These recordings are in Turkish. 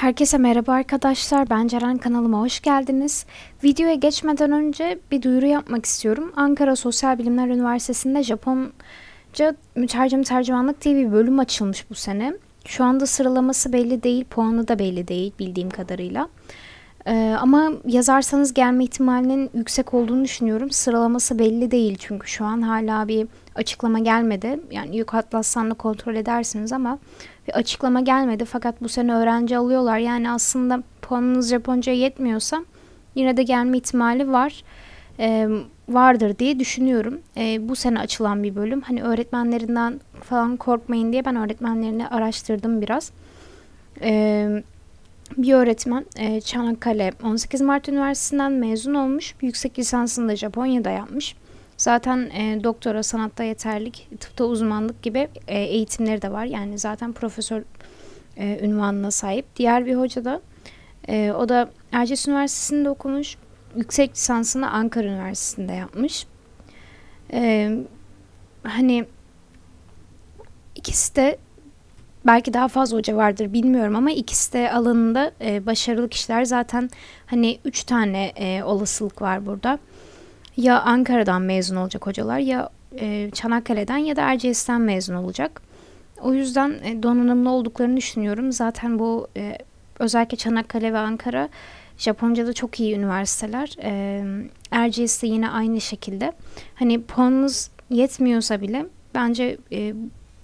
Herkese merhaba arkadaşlar, ben Ceren kanalıma hoş geldiniz. Videoya geçmeden önce bir duyuru yapmak istiyorum. Ankara Sosyal Bilimler Üniversitesi'nde Japonca Mütercim Tercümanlık diye bir bölüm açılmış bu sene. Şu anda sıralaması belli değil, puanı da belli değil bildiğim kadarıyla. Ee, ama yazarsanız gelme ihtimalinin yüksek olduğunu düşünüyorum. Sıralaması belli değil çünkü şu an hala bir açıklama gelmedi. Yani yük atlastan da kontrol edersiniz ama bir açıklama gelmedi fakat bu sene öğrenci alıyorlar. Yani aslında puanınız Japonca yetmiyorsa yine de gelme ihtimali var. E, vardır diye düşünüyorum. E, bu sene açılan bir bölüm. Hani öğretmenlerinden falan korkmayın diye ben öğretmenlerini araştırdım biraz. Eee bir öğretmen e, Çanakkale 18 Mart Üniversitesi'nden mezun olmuş. Yüksek lisansını da Japonya'da yapmış. Zaten e, doktora, sanatta yeterlik, tıpta uzmanlık gibi e, eğitimleri de var. Yani zaten profesör e, ünvanına sahip. Diğer bir hoca da e, o da Erciyes Üniversitesi'nde okumuş. Yüksek lisansını Ankara Üniversitesi'nde yapmış. E, hani ikisi de belki daha fazla hoca vardır bilmiyorum ama ikisi de alanında e, başarılı kişiler. Zaten hani üç tane e, olasılık var burada ya Ankara'dan mezun olacak hocalar ya e, Çanakkale'den ya da Erciyes'ten mezun olacak. O yüzden e, donanımlı olduklarını düşünüyorum. Zaten bu e, özellikle Çanakkale ve Ankara Japonca'da çok iyi üniversiteler. E, Erciyes'te yine aynı şekilde. Hani puanınız yetmiyorsa bile bence e,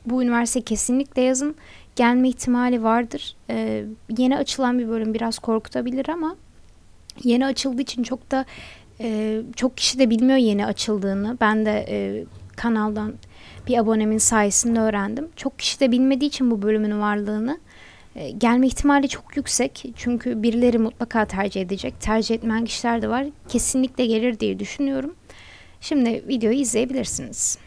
bu üniversite kesinlikle yazın. Gelme ihtimali vardır. E, yeni açılan bir bölüm biraz korkutabilir ama yeni açıldığı için çok da e, çok kişi de bilmiyor yeni açıldığını. Ben de e, kanaldan bir abonemin sayesinde öğrendim. Çok kişi de bilmediği için bu bölümün varlığını e, gelme ihtimali çok yüksek. Çünkü birileri mutlaka tercih edecek. Tercih etmeyen kişiler de var. Kesinlikle gelir diye düşünüyorum. Şimdi videoyu izleyebilirsiniz.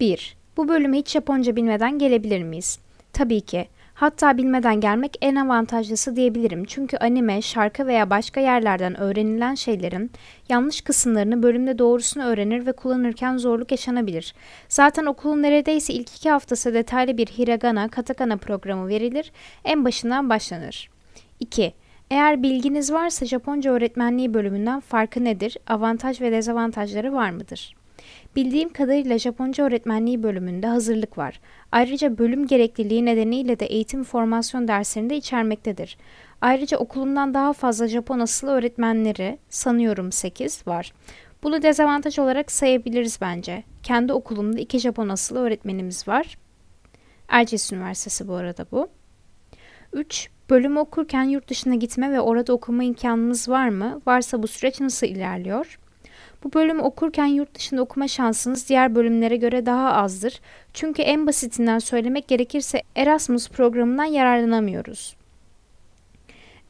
1. Bu bölüme hiç Japonca bilmeden gelebilir miyiz? Tabii ki. Hatta bilmeden gelmek en avantajlısı diyebilirim. Çünkü anime, şarkı veya başka yerlerden öğrenilen şeylerin yanlış kısımlarını bölümde doğrusunu öğrenir ve kullanırken zorluk yaşanabilir. Zaten okulun neredeyse ilk iki haftası detaylı bir hiragana, katakana programı verilir, en başından başlanır. 2. Eğer bilginiz varsa Japonca öğretmenliği bölümünden farkı nedir? Avantaj ve dezavantajları var mıdır? Bildiğim kadarıyla Japonca öğretmenliği bölümünde hazırlık var. Ayrıca bölüm gerekliliği nedeniyle de eğitim formasyon derslerinde içermektedir. Ayrıca okulumdan daha fazla Japon asılı öğretmenleri, sanıyorum 8 var. Bunu dezavantaj olarak sayabiliriz bence. Kendi okulumda iki Japon asılı öğretmenimiz var. Erciyes Üniversitesi bu arada bu. 3. Bölüm okurken yurt dışına gitme ve orada okuma imkanınız var mı? Varsa bu süreç nasıl ilerliyor? Bu bölümü okurken yurt dışında okuma şansınız diğer bölümlere göre daha azdır. Çünkü en basitinden söylemek gerekirse Erasmus programından yararlanamıyoruz.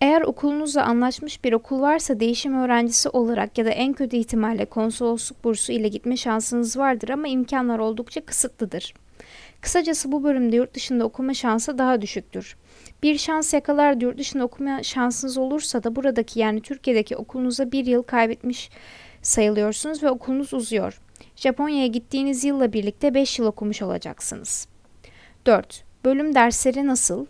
Eğer okulunuzla anlaşmış bir okul varsa değişim öğrencisi olarak ya da en kötü ihtimalle konsolosluk bursu ile gitme şansınız vardır ama imkanlar oldukça kısıtlıdır. Kısacası bu bölümde yurt dışında okuma şansı daha düşüktür. Bir şans yakalar yurt dışında okuma şansınız olursa da buradaki yani Türkiye'deki okulunuza bir yıl kaybetmiş sayılıyorsunuz ve okulunuz uzuyor. Japonya'ya gittiğiniz yılla birlikte 5 yıl okumuş olacaksınız. 4. Bölüm dersleri nasıl?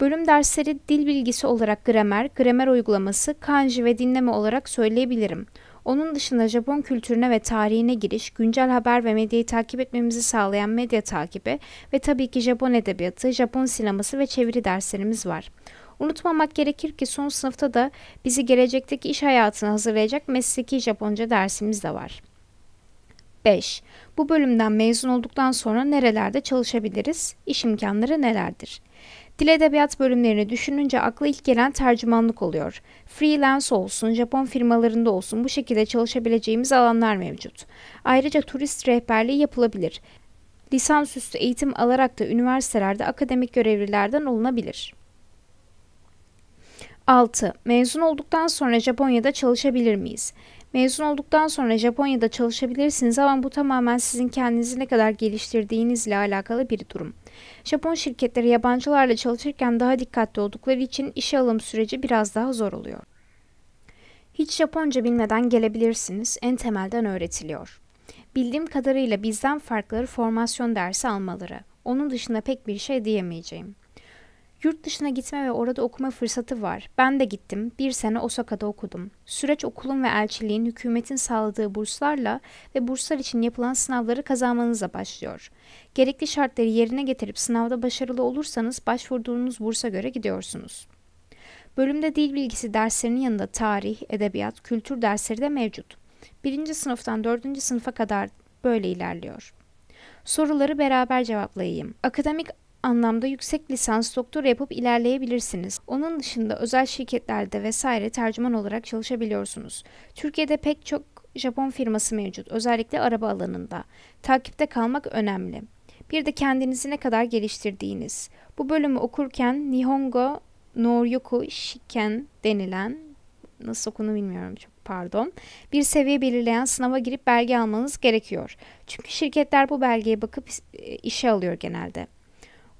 Bölüm dersleri dil bilgisi olarak gramer, gramer uygulaması, kanji ve dinleme olarak söyleyebilirim. Onun dışında Japon kültürüne ve tarihine giriş, güncel haber ve medyayı takip etmemizi sağlayan medya takibi ve tabii ki Japon edebiyatı, Japon sineması ve çeviri derslerimiz var. Unutmamak gerekir ki son sınıfta da bizi gelecekteki iş hayatına hazırlayacak mesleki Japonca dersimiz de var. 5. Bu bölümden mezun olduktan sonra nerelerde çalışabiliriz? İş imkanları nelerdir? Dil edebiyat bölümlerini düşününce akla ilk gelen tercümanlık oluyor. Freelance olsun, Japon firmalarında olsun bu şekilde çalışabileceğimiz alanlar mevcut. Ayrıca turist rehberliği yapılabilir. Lisansüstü eğitim alarak da üniversitelerde akademik görevlilerden olunabilir. 6. Mezun olduktan sonra Japonya'da çalışabilir miyiz? Mezun olduktan sonra Japonya'da çalışabilirsiniz ama bu tamamen sizin kendinizi ne kadar geliştirdiğinizle alakalı bir durum. Japon şirketleri yabancılarla çalışırken daha dikkatli oldukları için işe alım süreci biraz daha zor oluyor. Hiç Japonca bilmeden gelebilirsiniz, en temelden öğretiliyor. Bildiğim kadarıyla bizden farkları formasyon dersi almaları. Onun dışında pek bir şey diyemeyeceğim. Yurt dışına gitme ve orada okuma fırsatı var. Ben de gittim. Bir sene Osaka'da okudum. Süreç okulun ve elçiliğin hükümetin sağladığı burslarla ve burslar için yapılan sınavları kazanmanıza başlıyor. Gerekli şartları yerine getirip sınavda başarılı olursanız başvurduğunuz bursa göre gidiyorsunuz. Bölümde dil bilgisi derslerinin yanında tarih, edebiyat, kültür dersleri de mevcut. Birinci sınıftan dördüncü sınıfa kadar böyle ilerliyor. Soruları beraber cevaplayayım. Akademik anlamda yüksek lisans doktora yapıp ilerleyebilirsiniz. Onun dışında özel şirketlerde vesaire tercüman olarak çalışabiliyorsunuz. Türkiye'de pek çok Japon firması mevcut özellikle araba alanında. Takipte kalmak önemli. Bir de kendinizi ne kadar geliştirdiğiniz. Bu bölümü okurken Nihongo Noryoku Shiken denilen nasıl okunu bilmiyorum çok pardon. Bir seviye belirleyen sınava girip belge almanız gerekiyor. Çünkü şirketler bu belgeye bakıp e, işe alıyor genelde.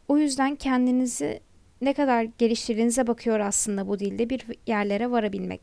O yüzden kendinizi ne kadar geliştirdiğinize bakıyor aslında bu dilde bir yerlere varabilmek.